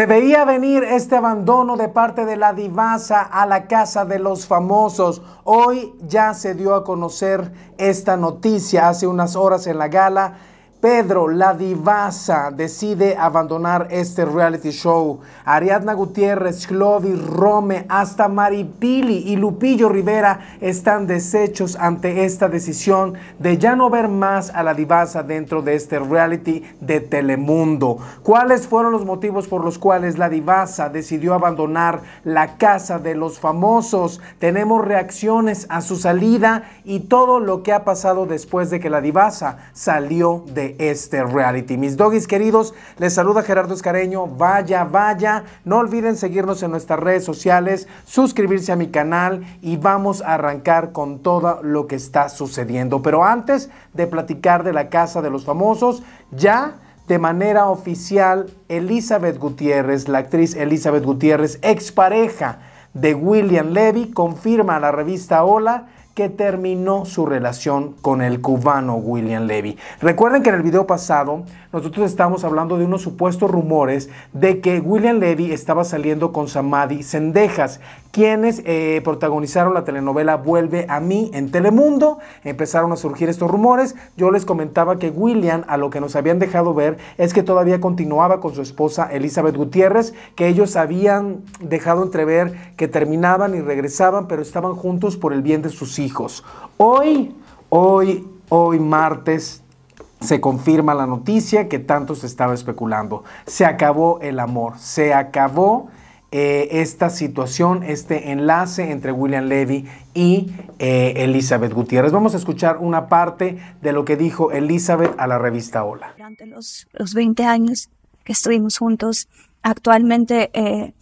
Se veía venir este abandono de parte de la divasa a la casa de los famosos. Hoy ya se dio a conocer esta noticia hace unas horas en la gala Pedro, la divasa, decide abandonar este reality show. Ariadna Gutiérrez, Clovis, Rome, hasta Maripili y Lupillo Rivera están deshechos ante esta decisión de ya no ver más a la divasa dentro de este reality de Telemundo. ¿Cuáles fueron los motivos por los cuales la divasa decidió abandonar la casa de los famosos? Tenemos reacciones a su salida y todo lo que ha pasado después de que la divasa salió de este reality. Mis doggies queridos, les saluda Gerardo Escareño. Vaya, vaya. No olviden seguirnos en nuestras redes sociales, suscribirse a mi canal y vamos a arrancar con todo lo que está sucediendo. Pero antes de platicar de la Casa de los Famosos, ya... De manera oficial, Elizabeth Gutiérrez, la actriz Elizabeth Gutiérrez, expareja de William Levy, confirma a la revista Hola que terminó su relación con el cubano William Levy. Recuerden que en el video pasado nosotros estábamos hablando de unos supuestos rumores de que William Levy estaba saliendo con Samadi Sendejas, quienes eh, protagonizaron la telenovela Vuelve a mí en Telemundo. Empezaron a surgir estos rumores. Yo les comentaba que William, a lo que nos habían dejado ver, es que todavía continuaba con su esposa Elizabeth Gutiérrez, que ellos habían dejado entrever que terminaban y regresaban, pero estaban juntos por el bien de sus hijos hijos. Hoy, hoy, hoy martes se confirma la noticia que tanto se estaba especulando. Se acabó el amor, se acabó eh, esta situación, este enlace entre William Levy y eh, Elizabeth Gutiérrez. Vamos a escuchar una parte de lo que dijo Elizabeth a la revista Hola. Durante los, 20 años que estuvimos juntos, actualmente... Eh,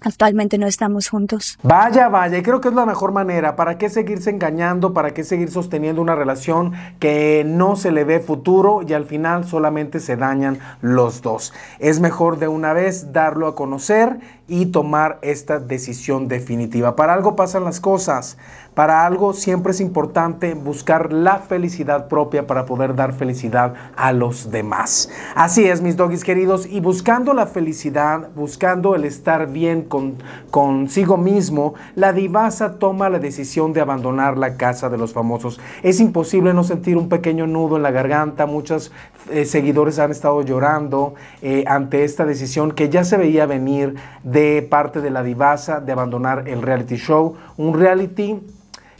Actualmente no estamos juntos. Vaya, vaya, y creo que es la mejor manera. ¿Para qué seguirse engañando? ¿Para qué seguir sosteniendo una relación que no se le ve futuro y al final solamente se dañan los dos? Es mejor de una vez darlo a conocer y tomar esta decisión definitiva. Para algo pasan las cosas. Para algo siempre es importante buscar la felicidad propia para poder dar felicidad a los demás. Así es, mis doggies queridos, y buscando la felicidad, buscando el estar bien con, consigo mismo, la divasa toma la decisión de abandonar la casa de los famosos. Es imposible no sentir un pequeño nudo en la garganta, muchos eh, seguidores han estado llorando eh, ante esta decisión que ya se veía venir de parte de la divasa de abandonar el reality show, un reality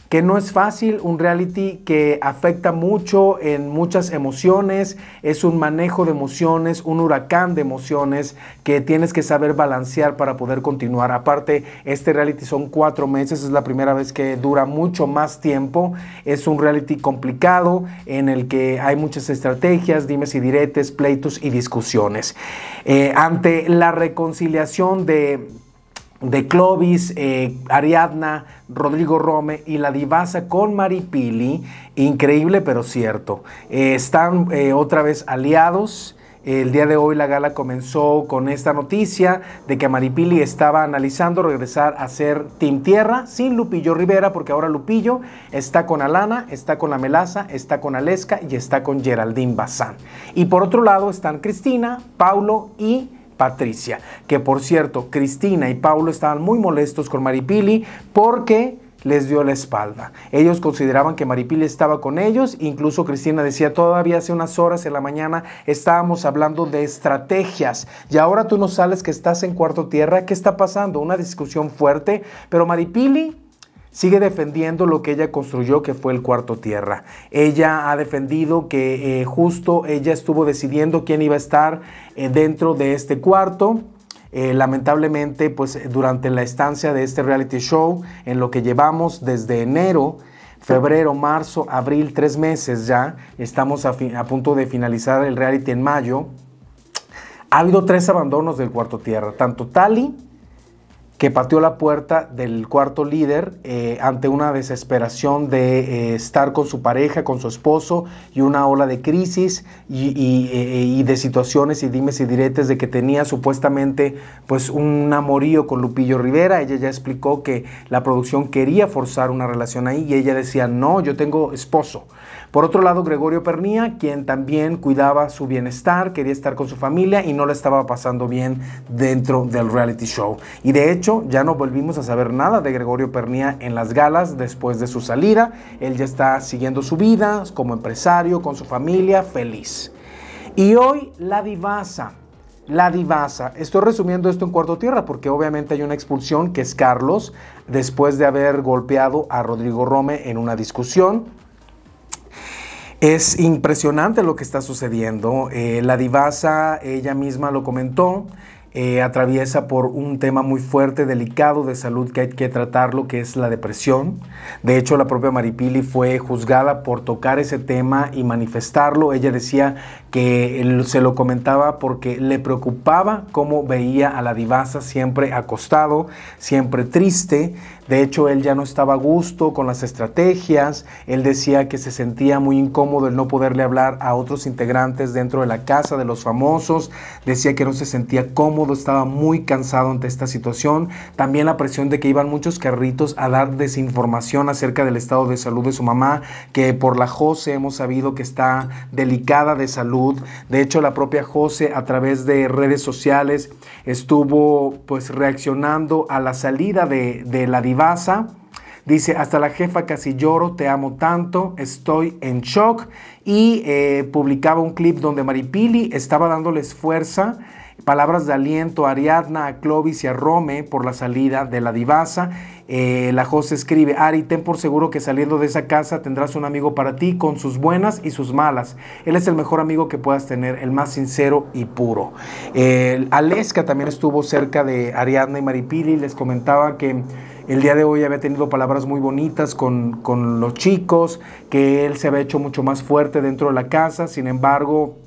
que no es fácil, un reality que afecta mucho en muchas emociones, es un manejo de emociones, un huracán de emociones que tienes que saber balancear para poder continuar. Aparte, este reality son cuatro meses, es la primera vez que dura mucho más tiempo, es un reality complicado en el que hay muchas estrategias, dimes y diretes, pleitos y discusiones. Eh, ante la reconciliación de de Clovis, eh, Ariadna, Rodrigo Rome y la divasa con Maripili. Increíble, pero cierto. Eh, están eh, otra vez aliados. El día de hoy la gala comenzó con esta noticia de que Maripili estaba analizando regresar a ser Team Tierra sin Lupillo Rivera, porque ahora Lupillo está con Alana, está con la Melaza, está con Alesca y está con Geraldine Bazán. Y por otro lado están Cristina, Paulo y Patricia. Que por cierto, Cristina y Paulo estaban muy molestos con Maripili porque les dio la espalda. Ellos consideraban que Maripili estaba con ellos, incluso Cristina decía, todavía hace unas horas en la mañana estábamos hablando de estrategias y ahora tú no sales que estás en cuarto tierra, ¿qué está pasando? Una discusión fuerte, pero Maripili sigue defendiendo lo que ella construyó, que fue el cuarto tierra. Ella ha defendido que eh, justo ella estuvo decidiendo quién iba a estar eh, dentro de este cuarto. Eh, lamentablemente, pues durante la estancia de este reality show, en lo que llevamos desde enero, febrero, marzo, abril, tres meses ya, estamos a punto de finalizar el reality en mayo, ha habido tres abandonos del cuarto tierra, tanto Tali, que pateó la puerta del cuarto líder eh, ante una desesperación de eh, estar con su pareja, con su esposo, y una ola de crisis eh, y, de situaciones y dimes y diretes de que tenía supuestamente pues un amorío con Lupillo Rivera. Ella ya explicó que la producción quería forzar una relación ahí y ella decía, no, yo tengo esposo. Por otro lado, Gregorio Pernía, quien también cuidaba su bienestar, quería estar con su familia y no le estaba pasando bien dentro del reality show. Y de hecho, ya no volvimos a saber nada de Gregorio Pernía en las galas después de su salida. Él ya está siguiendo su vida como empresario, con su familia, feliz. Y hoy la divasa, la divasa. Estoy resumiendo esto en Cuarto Tierra porque obviamente hay una expulsión que es Carlos después de haber golpeado a Rodrigo Rome en una discusión. Es impresionante lo que está sucediendo. Eh, la divasa, ella misma lo comentó, eh, atraviesa por un tema muy fuerte, delicado de salud que hay que tratarlo, que es la depresión. De hecho, la propia Maripili fue juzgada por tocar ese tema y manifestarlo. Ella decía que se lo comentaba porque le preocupaba cómo veía a la divasa siempre acostado, siempre triste, de hecho, él ya no estaba a gusto con las estrategias, él decía que se sentía muy incómodo el no poderle hablar a otros integrantes dentro de la casa de los famosos, decía que no se sentía cómodo, estaba muy cansado ante esta situación, también la presión de que iban muchos carritos a dar desinformación acerca del estado de salud de su mamá, que por la Jose hemos sabido que está delicada de salud, de hecho la propia Jose a través de redes sociales estuvo pues reaccionando a la salida de, la diversidad, Dice, hasta la jefa casi lloro, te amo tanto, estoy en shock. Y eh, publicaba un clip donde Maripili estaba dándoles fuerza, palabras de aliento a Ariadna, a Clovis y a Rome por la salida de la divasa. Eh, la Jose escribe, Ari, ten por seguro que saliendo de esa casa tendrás un amigo para ti con sus buenas y sus malas. Él es el mejor amigo que puedas tener, el más sincero y puro. Eh, Aleska también estuvo cerca de Ariadna y Maripili, les comentaba que el día de hoy había tenido palabras muy bonitas con, los chicos, que él se había hecho mucho más fuerte dentro de la casa, sin embargo,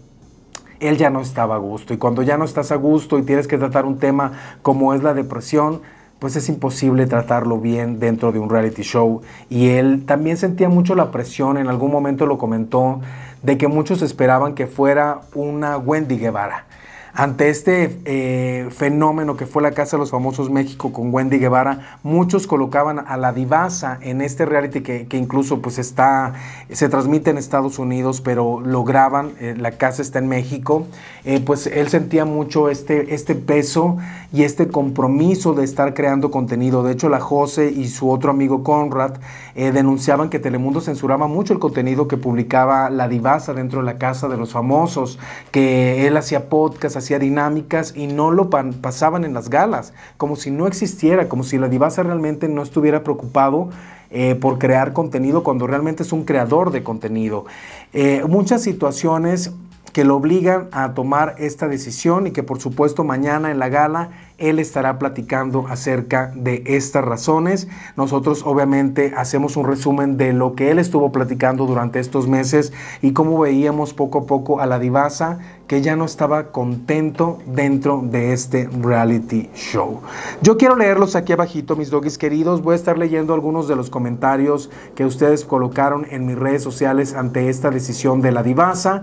él ya no estaba a gusto. Y cuando ya no estás a gusto y tienes que tratar un tema como es la depresión, pues es imposible tratarlo bien dentro de un reality show. Y él también sentía mucho la presión, en algún momento lo comentó, de que muchos esperaban que fuera una Wendy Guevara. Ante este eh, fenómeno que fue la Casa de los Famosos México con Wendy Guevara, muchos colocaban a la divasa en este reality que, incluso pues está, se transmite en Estados Unidos, pero lo graban, eh, la casa está en México, eh, pues él sentía mucho este, este peso y este compromiso de estar creando contenido. De hecho, la Jose y su otro amigo Conrad denunciaban que Telemundo censuraba mucho el contenido que publicaba la divasa dentro de la Casa de los Famosos, que él hacía podcast, hacía dinámicas y no lo pasaban en las galas, como si no existiera, como si la divasa realmente no estuviera preocupado eh, por crear contenido cuando realmente es un creador de contenido. Eh, muchas situaciones que lo obligan a tomar esta decisión y que por supuesto mañana en la gala él estará platicando acerca de estas razones. Nosotros obviamente hacemos un resumen de lo que Él estuvo platicando durante estos meses y cómo veíamos poco a poco a la divasa que ya no estaba contento dentro de este reality show. Yo quiero leerlos aquí abajito, mis doggies queridos. Voy a estar leyendo algunos de los comentarios que ustedes colocaron en mis redes sociales ante esta decisión de la divasa.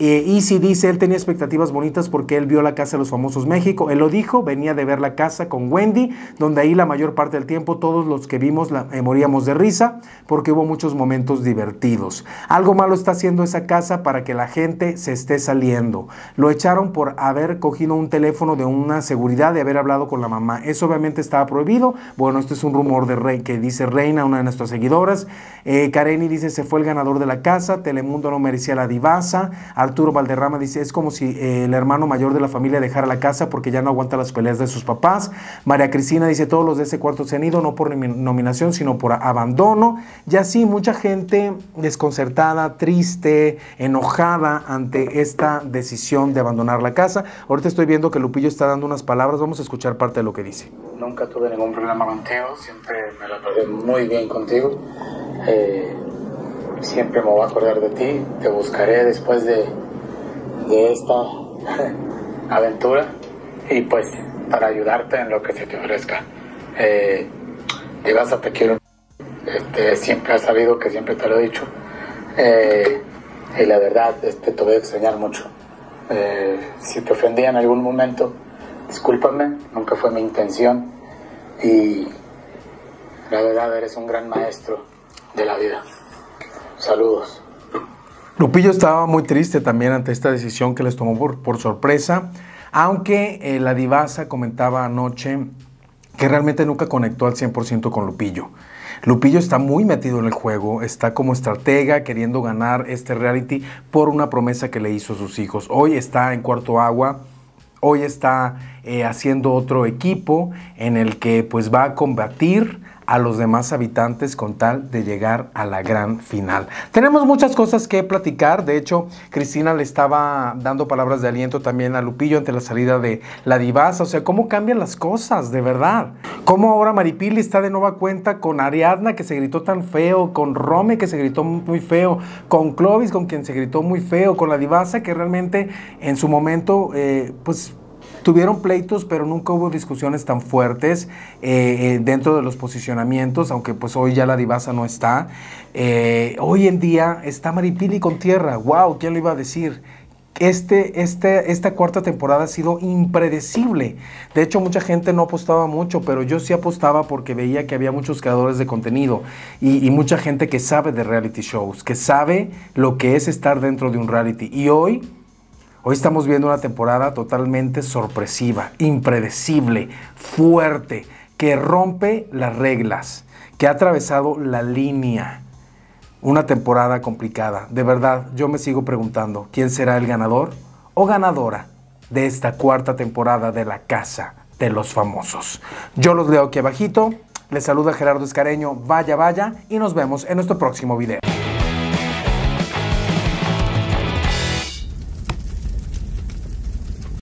Eh, si dice, él tenía expectativas bonitas porque él vio la casa de los famosos México. Él lo dijo, venía de ver la casa con Wendy, donde ahí la mayor parte del tiempo todos los que vimos la, eh, moríamos de risa porque hubo muchos momentos divertidos. Algo malo está haciendo esa casa para que la gente se esté saliendo. Lo echaron por haber cogido un teléfono de una seguridad de haber hablado con la mamá. Eso obviamente estaba prohibido. Bueno, este es un rumor de Rey que dice Reina, una de nuestras seguidoras. Karen eh, Kareni dice, se fue el ganador de la casa. Telemundo no merecía la divasa. Arturo Valderrama dice, es como si eh, el hermano mayor de la familia dejara la casa porque ya no aguanta las peleas de sus papás. María Cristina dice, todos los de ese cuarto se han ido, no por nominación, sino por abandono. Y así mucha gente desconcertada, triste, enojada ante esta decisión de abandonar la casa. Ahorita estoy viendo que Lupillo está dando unas palabras, vamos a escuchar parte de lo que dice. Nunca tuve ningún problema contigo, siempre me la pasé muy bien contigo. Eh siempre me voy a acordar de ti, te buscaré después de, esta aventura y pues para ayudarte en lo que se te ofrezca. Eh, vas a te quiero, este, siempre has sabido que siempre te lo he dicho eh, y la verdad este, te voy a extrañar mucho. Eh, si te ofendí en algún momento, discúlpame, nunca fue mi intención y la verdad eres un gran maestro de la vida. Saludos. Lupillo estaba muy triste también ante esta decisión que les tomó por, sorpresa, aunque eh, la divasa comentaba anoche que realmente nunca conectó al 100% con Lupillo. Lupillo está muy metido en el juego, está como estratega queriendo ganar este reality por una promesa que le hizo a sus hijos. Hoy está en cuarto agua, hoy está eh, haciendo otro equipo en el que pues va a combatir a los demás habitantes con tal de llegar a la gran final. Tenemos muchas cosas que platicar, de hecho Cristina le estaba dando palabras de aliento también a Lupillo ante la salida de la divasa, o sea, cómo cambian las cosas, de verdad. Cómo ahora Maripili está de nueva cuenta con Ariadna que se gritó tan feo, con Rome que se gritó muy feo, con Clovis con quien se gritó muy feo, con la divasa que realmente en su momento eh, pues Tuvieron pleitos, pero nunca hubo discusiones tan fuertes eh, eh, dentro de los posicionamientos, aunque pues hoy ya la divasa no está. Eh, hoy en día está Maripili con tierra. ¡Wow! ¿Quién lo iba a decir? Este, este, esta cuarta temporada ha sido impredecible. De hecho, mucha gente no apostaba mucho, pero yo sí apostaba porque veía que había muchos creadores de contenido y, mucha gente que sabe de reality shows, que sabe lo que es estar dentro de un reality. Y hoy Hoy estamos viendo una temporada totalmente sorpresiva, impredecible, fuerte, que rompe las reglas, que ha atravesado la línea. Una temporada complicada. De verdad, yo me sigo preguntando, ¿quién será el ganador o ganadora de esta cuarta temporada de La Casa de los Famosos? Yo los leo aquí abajito. Les saluda Gerardo Escareño. Vaya, vaya. Y nos vemos en nuestro próximo video.